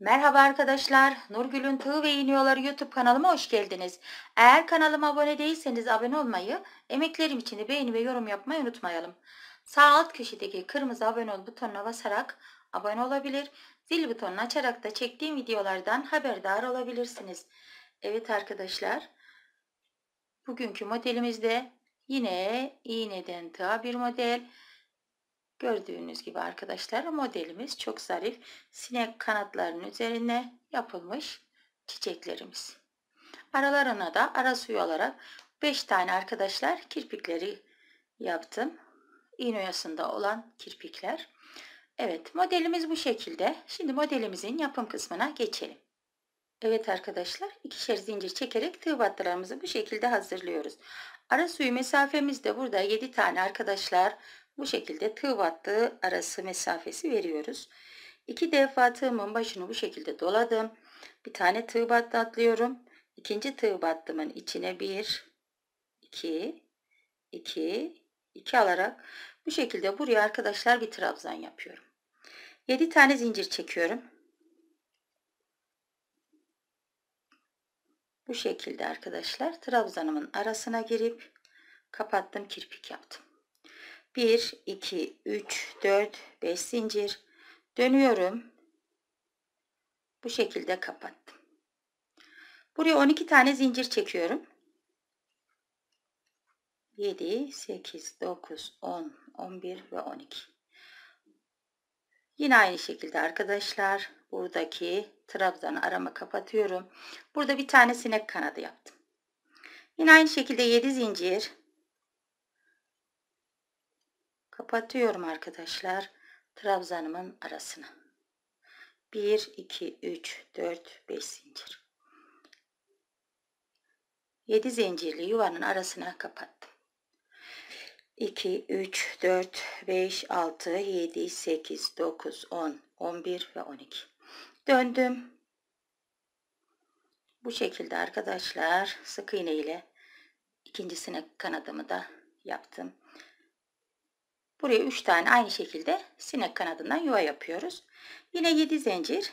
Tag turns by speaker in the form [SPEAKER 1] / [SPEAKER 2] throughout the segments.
[SPEAKER 1] Merhaba arkadaşlar, Nurgül'ün Tığ ve İğniyorları YouTube kanalıma hoş geldiniz. Eğer kanalıma abone değilseniz abone olmayı, emeklerim için de beğeni ve yorum yapmayı unutmayalım. Sağ alt köşedeki kırmızı abone ol butonuna basarak abone olabilir, zil butonunu açarak da çektiğim videolardan haberdar olabilirsiniz. Evet arkadaşlar, bugünkü modelimizde yine iğneden tığa bir model. Gördüğünüz gibi arkadaşlar modelimiz çok zarif. Sinek kanatlarının üzerine yapılmış çiçeklerimiz. Aralarına da ara suyu olarak 5 tane arkadaşlar kirpikleri yaptım. İğne oyasında olan kirpikler. Evet modelimiz bu şekilde. Şimdi modelimizin yapım kısmına geçelim. Evet arkadaşlar ikişer zincir çekerek tığ battılarımızı bu şekilde hazırlıyoruz. Ara suyu mesafemiz de burada 7 tane arkadaşlar bu şekilde tığ battığı arası mesafesi veriyoruz. İki defa tığımın başını bu şekilde doladım. Bir tane tığ battı atlıyorum. İkinci tığ battımın içine 1, 2, 2, 2 alarak bu şekilde buraya arkadaşlar bir trabzan yapıyorum. 7 tane zincir çekiyorum. Bu şekilde arkadaşlar trabzanımın arasına girip kapattım kirpik yaptım. 1 2 3 4 5 zincir dönüyorum bu şekilde kapattım buraya 12 tane zincir çekiyorum 7 8 9 10 11 ve 12 yine aynı şekilde arkadaşlar buradaki trabzan arama kapatıyorum burada bir tane sinek kanadı yaptım yine aynı şekilde 7 zincir Kapatıyorum arkadaşlar. Trabzanımın arasına. 1, 2, 3, 4, 5 zincir. 7 zincirli yuvanın arasına kapattım. 2, 3, 4, 5, 6, 7, 8, 9, 10, 11 ve 12. Döndüm. Bu şekilde arkadaşlar sık iğne ile ikincisine kanadımı da yaptım. Buraya 3 tane aynı şekilde sinek kanadından yuva yapıyoruz. Yine 7 zincir.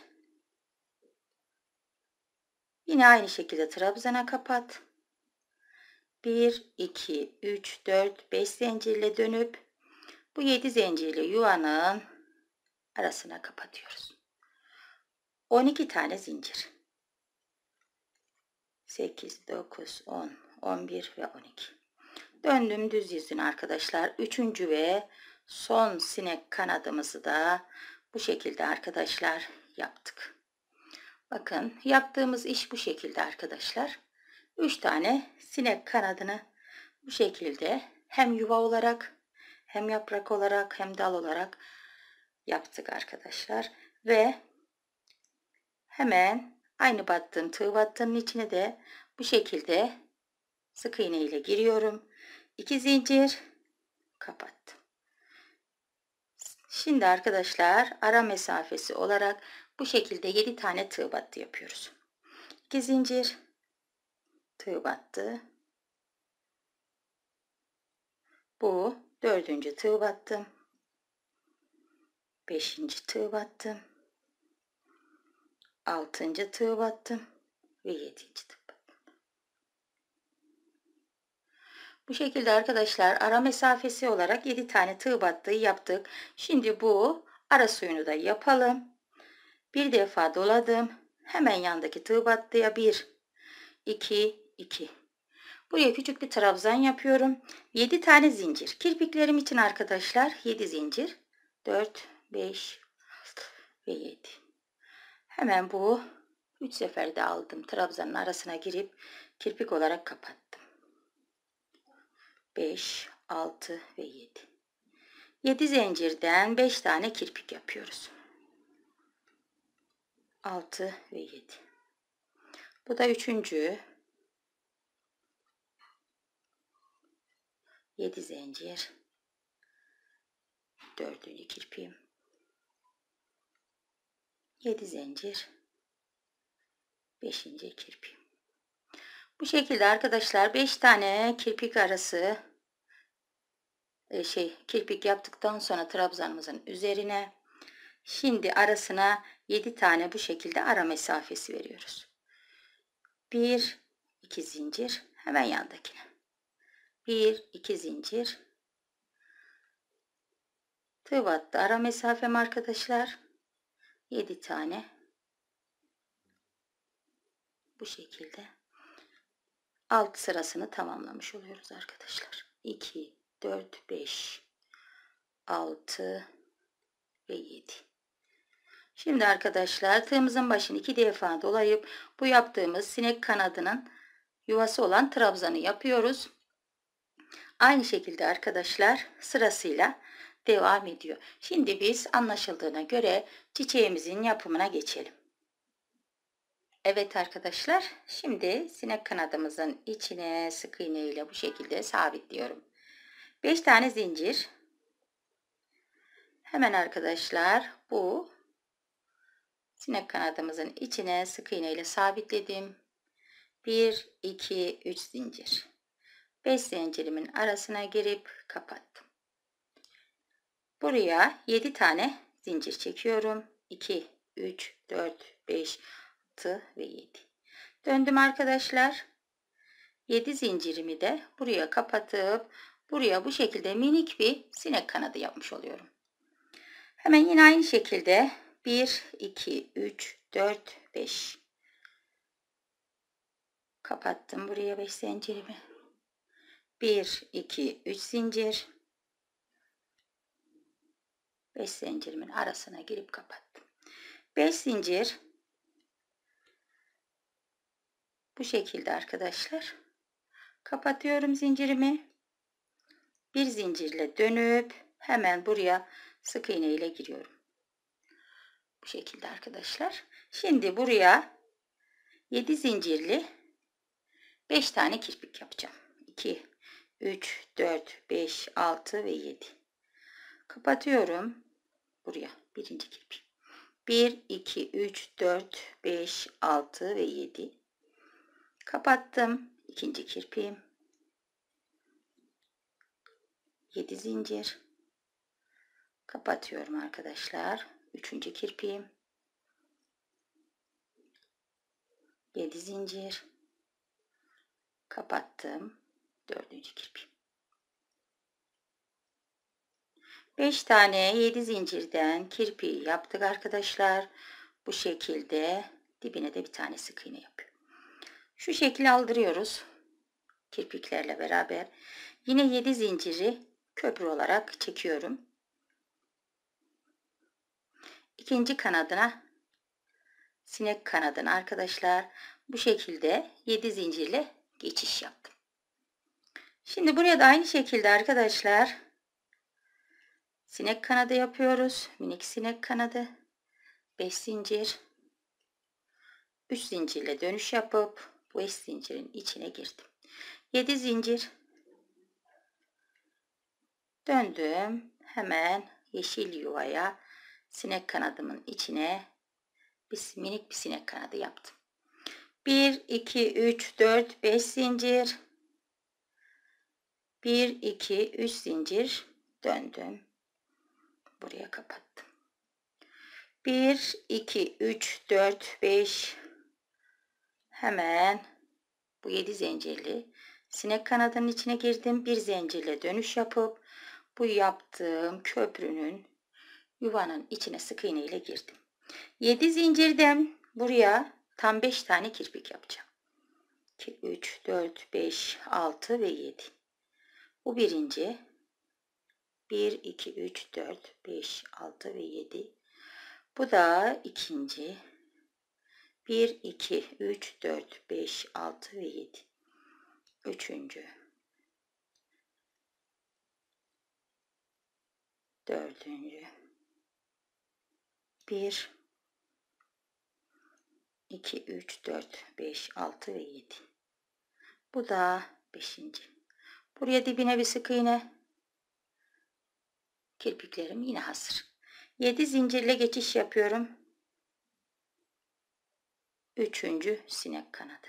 [SPEAKER 1] Yine aynı şekilde trabzana kapat. 1, 2, 3, 4, 5 zincirle dönüp bu 7 zincirli yuvanın arasına kapatıyoruz. 12 tane zincir. 8, 9, 10, 11 ve 12. Döndüm düz yüzün arkadaşlar. Üçüncü ve son sinek kanadımızı da bu şekilde arkadaşlar yaptık. Bakın yaptığımız iş bu şekilde arkadaşlar. Üç tane sinek kanadını bu şekilde hem yuva olarak hem yaprak olarak hem dal olarak yaptık arkadaşlar. Ve hemen aynı battığım tığ battığının içine de bu şekilde sık iğne ile giriyorum. 2 zincir kapattım. Şimdi arkadaşlar ara mesafesi olarak bu şekilde 7 tane tığ battı yapıyoruz. 2 zincir tığ battı. Bu dördüncü tığ battım. Beşinci tığ battım. Altıncı tığ battım. Ve yedinci tığ. Bu şekilde arkadaşlar ara mesafesi olarak 7 tane tığ battığı yaptık. Şimdi bu ara suyunu da yapalım. Bir defa doladım. Hemen yandaki tığ battıya 1, 2, 2. Buraya küçük bir trabzan yapıyorum. 7 tane zincir. Kirpiklerim için arkadaşlar 7 zincir. 4, 5 6 ve 7. Hemen bu 3 seferde aldım. Trabzanın arasına girip kirpik olarak kapattım. 5, 6 ve 7. 7 zincirden 5 tane kirpik yapıyoruz. 6 ve 7. Bu da üçüncü 7 zincir dördüncü kirpiğim 7 zincir 5. kirpiğim bu şekilde arkadaşlar 5 tane kirpik arası e, şey kirpik yaptıktan sonra trabzanımızın üzerine şimdi arasına 7 tane bu şekilde ara mesafesi veriyoruz. 1 2 zincir hemen yandakine. 1 2 zincir tığ battı ara mesafem arkadaşlar 7 tane bu şekilde alt sırasını tamamlamış oluyoruz arkadaşlar. 2, 4, 5, 6 ve 7. Şimdi arkadaşlar tığımızın başını iki defa dolayıp bu yaptığımız sinek kanadının yuvası olan trabzanı yapıyoruz. Aynı şekilde arkadaşlar sırasıyla devam ediyor. Şimdi biz anlaşıldığına göre çiçeğimizin yapımına geçelim. Evet arkadaşlar şimdi sinek kanadımızın içine sık iğne ile bu şekilde sabitliyorum. 5 tane zincir. Hemen arkadaşlar bu sinek kanadımızın içine sık iğne ile sabitledim. 1, 2, 3 zincir. 5 zincirimin arasına girip kapattım. Buraya 7 tane zincir çekiyorum. 2, 3, 4, 5, 6. 6 ve yedi. Döndüm arkadaşlar. 7 zincirimi de buraya kapatıp buraya bu şekilde minik bir sinek kanadı yapmış oluyorum. Hemen yine aynı şekilde 1, 2, 3, 4, 5. Kapattım buraya 5 zincirimi. 1, 2, 3 zincir. 5 zincirimin arasına girip kapattım. 5 zincir Bu şekilde arkadaşlar. Kapatıyorum zincirimi. Bir zincirle dönüp hemen buraya sık iğne ile giriyorum. Bu şekilde arkadaşlar. Şimdi buraya 7 zincirli 5 tane kirpik yapacağım. 2, 3, 4, 5, 6 ve 7. Kapatıyorum. Buraya birinci kirpik. 1, 2, 3, 4, 5, 6 ve 7 kapattım ikinci kirpiğim 7 zincir kapatıyorum arkadaşlar üçüncü kirpiğim 7 zincir kapattım dördüncü kirpiğim 5 tane 7 zincirden kirpiği yaptık arkadaşlar bu şekilde dibine de bir tane sık iğne yapıyorum şu şekli aldırıyoruz. Kirpiklerle beraber. Yine 7 zinciri köprü olarak çekiyorum. İkinci kanadına sinek kanadına arkadaşlar bu şekilde 7 zincirle geçiş yaptım. Şimdi buraya da aynı şekilde arkadaşlar sinek kanadı yapıyoruz. Minik sinek kanadı 5 zincir 3 zincirle dönüş yapıp 5 zincirin içine girdim. 7 zincir döndüm. Hemen yeşil yuvaya sinek kanadımın içine bir, minik bir sinek kanadı yaptım. 1 2 3 4 5 zincir 1 2 3 zincir döndüm. Buraya kapattım. 1 2 3 4 5 hemen bu 7 zincirli sinek kanadının içine girdim. Bir zincirle dönüş yapıp bu yaptığım köprünün yuvanın içine sık iğne ile girdim. 7 zincirden buraya tam 5 tane kirpik yapacağım. 2, 3, 4, 5, 6 ve 7. Bu birinci. 1, 2, 3, 4, 5, 6 ve 7. Bu da ikinci. 1, 2, 3, 4, 5, 6 ve 7. Üçüncü. Dördüncü. 1, 2, 3, 4, 5, 6 ve 7. Bu da beşinci. Buraya dibine bir sık iğne. Kirpiklerim yine hazır. 7 zincirle geçiş yapıyorum. Üçüncü sinek kanadı.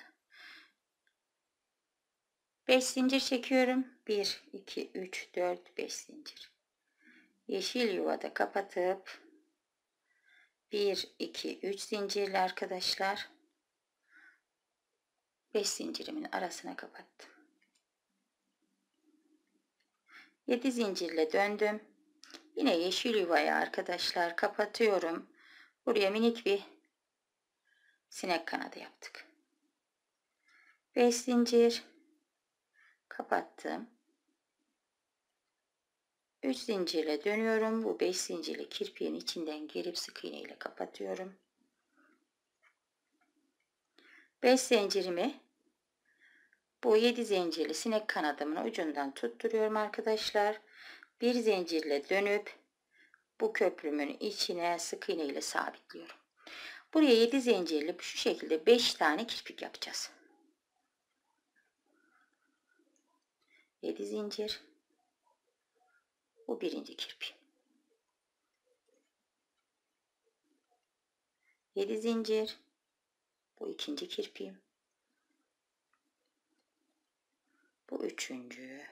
[SPEAKER 1] Beş zincir çekiyorum. Bir, iki, üç, dört, beş zincir. Yeşil yuvada kapatıp bir, iki, üç zincirli arkadaşlar. beş zincirimin arasına kapattım. Yedi zincirle döndüm. Yine yeşil yuvaya arkadaşlar kapatıyorum. Buraya minik bir sinek kanadı yaptık. 5 zincir kapattım. 3 zincirle dönüyorum. Bu 5 zincirli kirpiğin içinden girip sık iğne ile kapatıyorum. 5 zincirimi bu 7 zincirli sinek kanadımın ucundan tutturuyorum arkadaşlar. 1 zincirle dönüp bu köprümün içine sık iğne ile sabitliyorum. Buraya 7 zincirli şu şekilde 5 tane kirpik yapacağız. 7 zincir. Bu birinci kirpi. 7 zincir. Bu ikinci kirpiğim. Bu üçüncü.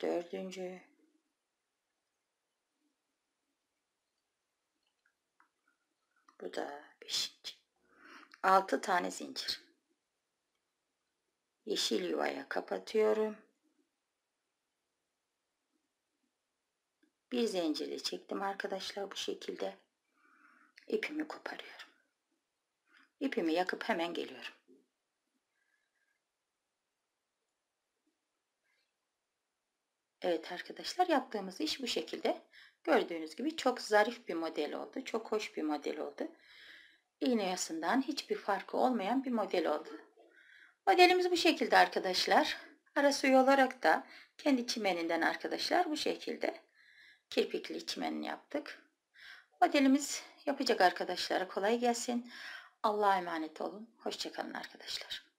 [SPEAKER 1] Dördüncü. Bu da beşinci. Altı tane zincir. Yeşil yuvaya kapatıyorum. Bir zincirle çektim arkadaşlar bu şekilde. İpimi koparıyorum. İpimi yakıp hemen geliyorum. Evet arkadaşlar yaptığımız iş bu şekilde. Gördüğünüz gibi çok zarif bir model oldu. Çok hoş bir model oldu. İğne yasından hiçbir farkı olmayan bir model oldu. Modelimiz bu şekilde arkadaşlar. Arası olarak da kendi çimeninden arkadaşlar bu şekilde kirpikli çimen yaptık. Modelimiz yapacak arkadaşlara kolay gelsin. Allah'a emanet olun. Hoşçakalın arkadaşlar.